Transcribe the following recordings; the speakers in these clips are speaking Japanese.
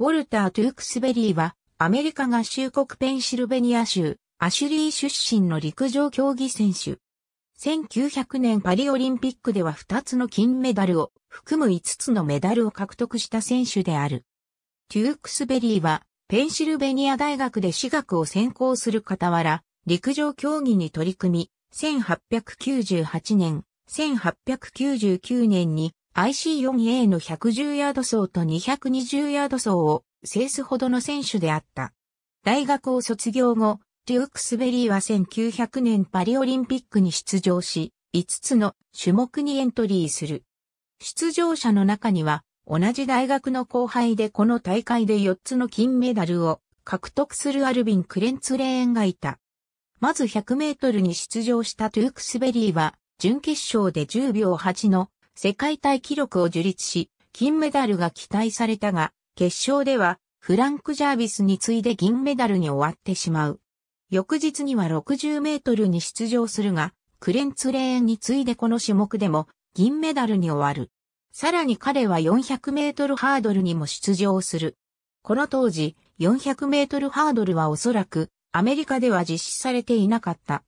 ウォルター・トゥークスベリーは、アメリカ合衆国ペンシルベニア州、アシュリー出身の陸上競技選手。1900年パリオリンピックでは2つの金メダルを含む5つのメダルを獲得した選手である。トゥークスベリーはペンシルベニア大学で私学を専攻する傍ら陸上競技に取り組み、1898年、1899年に IC4A の110ヤード走と220ヤード走を制すほどの選手であった。大学を卒業後、デュークスベリーは1900年パリオリンピックに出場し、5つの種目にエントリーする。出場者の中には、同じ大学の後輩でこの大会で4つの金メダルを獲得するアルビン・クレンツレーンがいた。まず100メートルに出場したトゥークスベリーは、準決勝で10秒8の世界大記録を樹立し、金メダルが期待されたが、決勝ではフランク・ジャービスに次いで銀メダルに終わってしまう。翌日には60メートルに出場するが、クレンツレーンに次いでこの種目でも銀メダルに終わる。さらに彼は400メートルハードルにも出場する。この当時、400メートルハードルはおそらくアメリカでは実施されていなかった。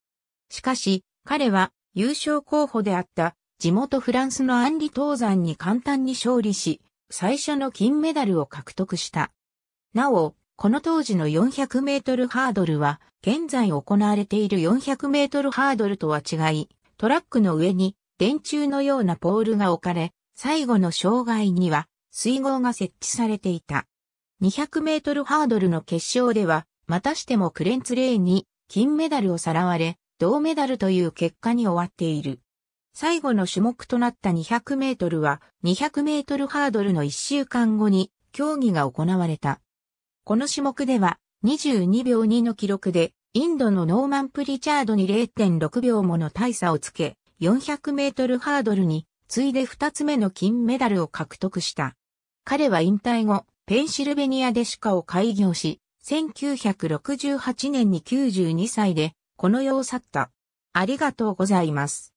しかし、彼は優勝候補であった地元フランスのアンリ東山に簡単に勝利し、最初の金メダルを獲得した。なお、この当時の400メートルハードルは、現在行われている400メートルハードルとは違い、トラックの上に電柱のようなポールが置かれ、最後の障害には水濠が設置されていた。200メートルハードルの決勝では、またしてもクレンツレーに金メダルをさらわれ、銅メダルという結果に終わっている。最後の種目となった200メートルは200メートルハードルの1週間後に競技が行われた。この種目では22秒2の記録でインドのノーマン・プリチャードに0.6秒もの大差をつけ400メートルハードルに次いで2つ目の金メダルを獲得した。彼は引退後、ペンシルベニアで歯科を開業し、1968年に92歳でこの世を去った。ありがとうございます。